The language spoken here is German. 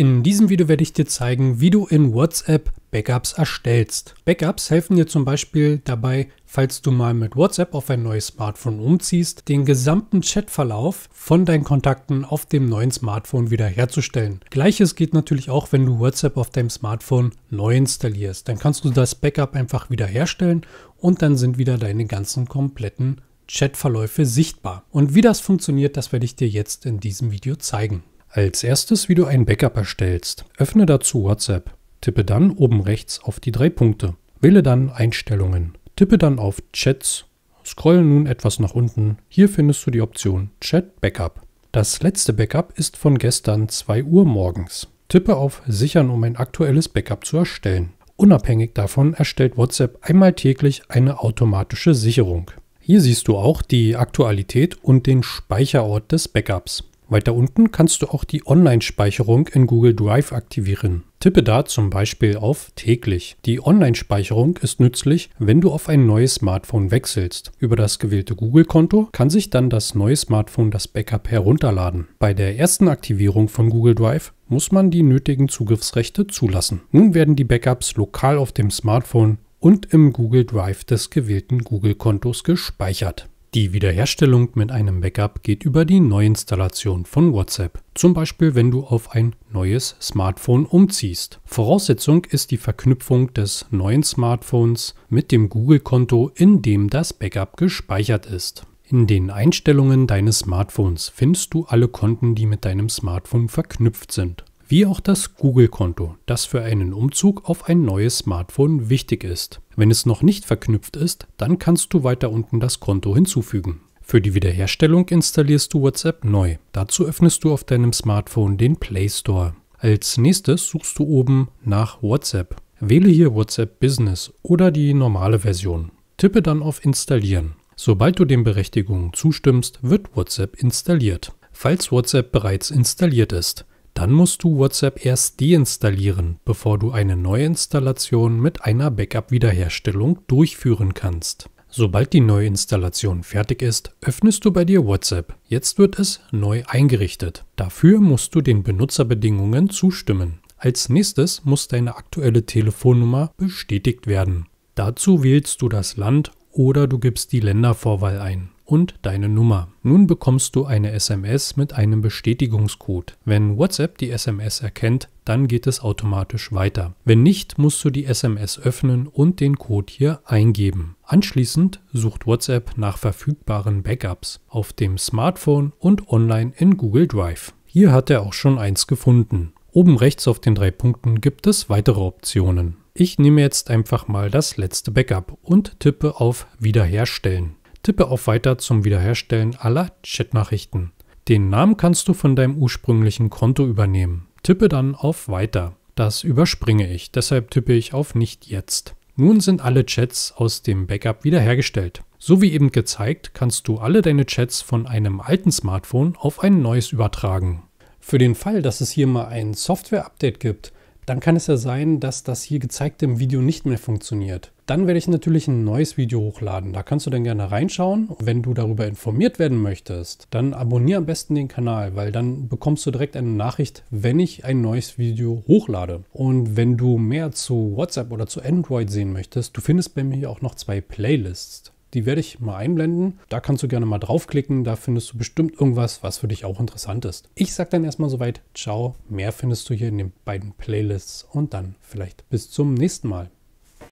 In diesem Video werde ich dir zeigen, wie du in WhatsApp Backups erstellst. Backups helfen dir zum Beispiel dabei, falls du mal mit WhatsApp auf ein neues Smartphone umziehst, den gesamten Chatverlauf von deinen Kontakten auf dem neuen Smartphone wiederherzustellen. Gleiches geht natürlich auch, wenn du WhatsApp auf deinem Smartphone neu installierst. Dann kannst du das Backup einfach wiederherstellen und dann sind wieder deine ganzen kompletten Chatverläufe sichtbar. Und wie das funktioniert, das werde ich dir jetzt in diesem Video zeigen. Als erstes, wie du ein Backup erstellst. Öffne dazu WhatsApp. Tippe dann oben rechts auf die drei Punkte. Wähle dann Einstellungen. Tippe dann auf Chats. Scroll nun etwas nach unten. Hier findest du die Option Chat Backup. Das letzte Backup ist von gestern 2 Uhr morgens. Tippe auf Sichern, um ein aktuelles Backup zu erstellen. Unabhängig davon erstellt WhatsApp einmal täglich eine automatische Sicherung. Hier siehst du auch die Aktualität und den Speicherort des Backups. Weiter unten kannst du auch die Online-Speicherung in Google Drive aktivieren. Tippe da zum Beispiel auf täglich. Die Online-Speicherung ist nützlich, wenn du auf ein neues Smartphone wechselst. Über das gewählte Google-Konto kann sich dann das neue Smartphone das Backup herunterladen. Bei der ersten Aktivierung von Google Drive muss man die nötigen Zugriffsrechte zulassen. Nun werden die Backups lokal auf dem Smartphone und im Google Drive des gewählten Google-Kontos gespeichert. Die Wiederherstellung mit einem Backup geht über die Neuinstallation von WhatsApp, zum Beispiel wenn du auf ein neues Smartphone umziehst. Voraussetzung ist die Verknüpfung des neuen Smartphones mit dem Google-Konto, in dem das Backup gespeichert ist. In den Einstellungen deines Smartphones findest du alle Konten, die mit deinem Smartphone verknüpft sind wie auch das Google-Konto, das für einen Umzug auf ein neues Smartphone wichtig ist. Wenn es noch nicht verknüpft ist, dann kannst du weiter unten das Konto hinzufügen. Für die Wiederherstellung installierst du WhatsApp neu. Dazu öffnest du auf deinem Smartphone den Play Store. Als nächstes suchst du oben nach WhatsApp. Wähle hier WhatsApp Business oder die normale Version. Tippe dann auf Installieren. Sobald du den Berechtigungen zustimmst, wird WhatsApp installiert. Falls WhatsApp bereits installiert ist, dann musst du WhatsApp erst deinstallieren, bevor du eine Neuinstallation mit einer Backup-Wiederherstellung durchführen kannst. Sobald die Neuinstallation fertig ist, öffnest du bei dir WhatsApp. Jetzt wird es neu eingerichtet. Dafür musst du den Benutzerbedingungen zustimmen. Als nächstes muss deine aktuelle Telefonnummer bestätigt werden. Dazu wählst du das Land oder du gibst die Ländervorwahl ein und deine Nummer. Nun bekommst du eine SMS mit einem Bestätigungscode. Wenn WhatsApp die SMS erkennt, dann geht es automatisch weiter. Wenn nicht, musst du die SMS öffnen und den Code hier eingeben. Anschließend sucht WhatsApp nach verfügbaren Backups auf dem Smartphone und online in Google Drive. Hier hat er auch schon eins gefunden. Oben rechts auf den drei Punkten gibt es weitere Optionen. Ich nehme jetzt einfach mal das letzte Backup und tippe auf Wiederherstellen. Tippe auf Weiter zum Wiederherstellen aller Chatnachrichten. Den Namen kannst du von deinem ursprünglichen Konto übernehmen. Tippe dann auf Weiter. Das überspringe ich, deshalb tippe ich auf Nicht jetzt. Nun sind alle Chats aus dem Backup wiederhergestellt. So wie eben gezeigt, kannst du alle deine Chats von einem alten Smartphone auf ein neues übertragen. Für den Fall, dass es hier mal ein Software-Update gibt, dann kann es ja sein, dass das hier gezeigte im Video nicht mehr funktioniert. Dann werde ich natürlich ein neues Video hochladen. Da kannst du dann gerne reinschauen. Wenn du darüber informiert werden möchtest, dann abonniere am besten den Kanal, weil dann bekommst du direkt eine Nachricht, wenn ich ein neues Video hochlade. Und wenn du mehr zu WhatsApp oder zu Android sehen möchtest, du findest bei mir auch noch zwei Playlists. Die werde ich mal einblenden. Da kannst du gerne mal draufklicken. Da findest du bestimmt irgendwas, was für dich auch interessant ist. Ich sage dann erstmal soweit, ciao. Mehr findest du hier in den beiden Playlists und dann vielleicht bis zum nächsten Mal.